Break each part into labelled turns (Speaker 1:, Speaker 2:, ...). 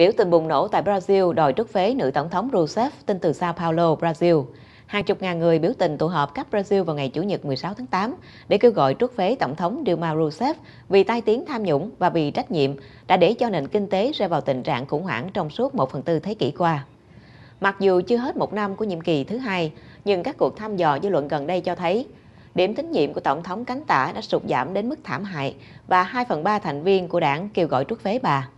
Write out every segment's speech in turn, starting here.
Speaker 1: Biểu tình bùng nổ tại Brazil đòi trút phế nữ tổng thống Rousseff tin từ Sao Paulo, Brazil. Hàng chục ngàn người biểu tình tụ họp khắp Brazil vào ngày Chủ nhật 16 tháng 8 để kêu gọi trút phế Tổng thống Dilma Rousseff vì tai tiếng tham nhũng và vì trách nhiệm đã để cho nền kinh tế rơi vào tình trạng khủng hoảng trong suốt một phần tư thế kỷ qua. Mặc dù chưa hết một năm của nhiệm kỳ thứ hai, nhưng các cuộc thăm dò dư luận gần đây cho thấy điểm tín nhiệm của Tổng thống cánh tả đã sụt giảm đến mức thảm hại và 2 phần 3 thành viên của đảng kêu gọi trút phế bà.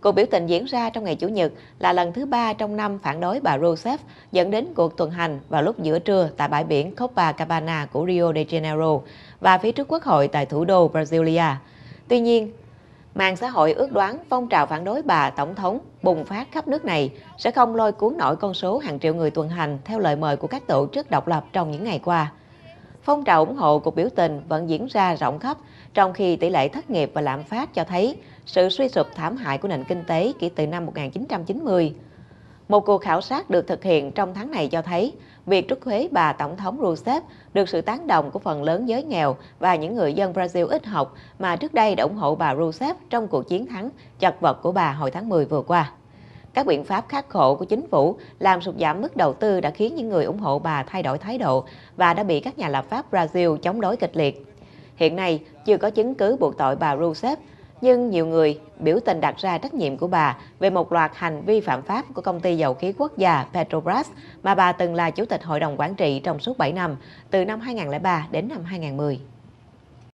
Speaker 1: Cuộc biểu tình diễn ra trong ngày Chủ nhật là lần thứ ba trong năm phản đối bà Rousseff dẫn đến cuộc tuần hành vào lúc giữa trưa tại bãi biển Copacabana của Rio de Janeiro và phía trước quốc hội tại thủ đô Brasilia. Tuy nhiên, mạng xã hội ước đoán phong trào phản đối bà Tổng thống bùng phát khắp nước này sẽ không lôi cuốn nổi con số hàng triệu người tuần hành theo lời mời của các tổ chức độc lập trong những ngày qua phong trào ủng hộ cuộc biểu tình vẫn diễn ra rộng khắp, trong khi tỷ lệ thất nghiệp và lạm phát cho thấy sự suy sụp thảm hại của nền kinh tế kể từ năm 1990. Một cuộc khảo sát được thực hiện trong tháng này cho thấy việc trút thuế bà Tổng thống Rousseff được sự tán đồng của phần lớn giới nghèo và những người dân Brazil ít học mà trước đây đã ủng hộ bà Rousseff trong cuộc chiến thắng chật vật của bà hồi tháng 10 vừa qua. Các biện pháp khắc khổ của chính phủ làm sụt giảm mức đầu tư đã khiến những người ủng hộ bà thay đổi thái độ và đã bị các nhà lập pháp Brazil chống đối kịch liệt. Hiện nay, chưa có chứng cứ buộc tội bà Rousseff, nhưng nhiều người biểu tình đặt ra trách nhiệm của bà về một loạt hành vi phạm pháp của công ty dầu khí quốc gia Petrobras mà bà từng là chủ tịch hội đồng quản trị trong suốt 7 năm, từ năm 2003 đến năm 2010.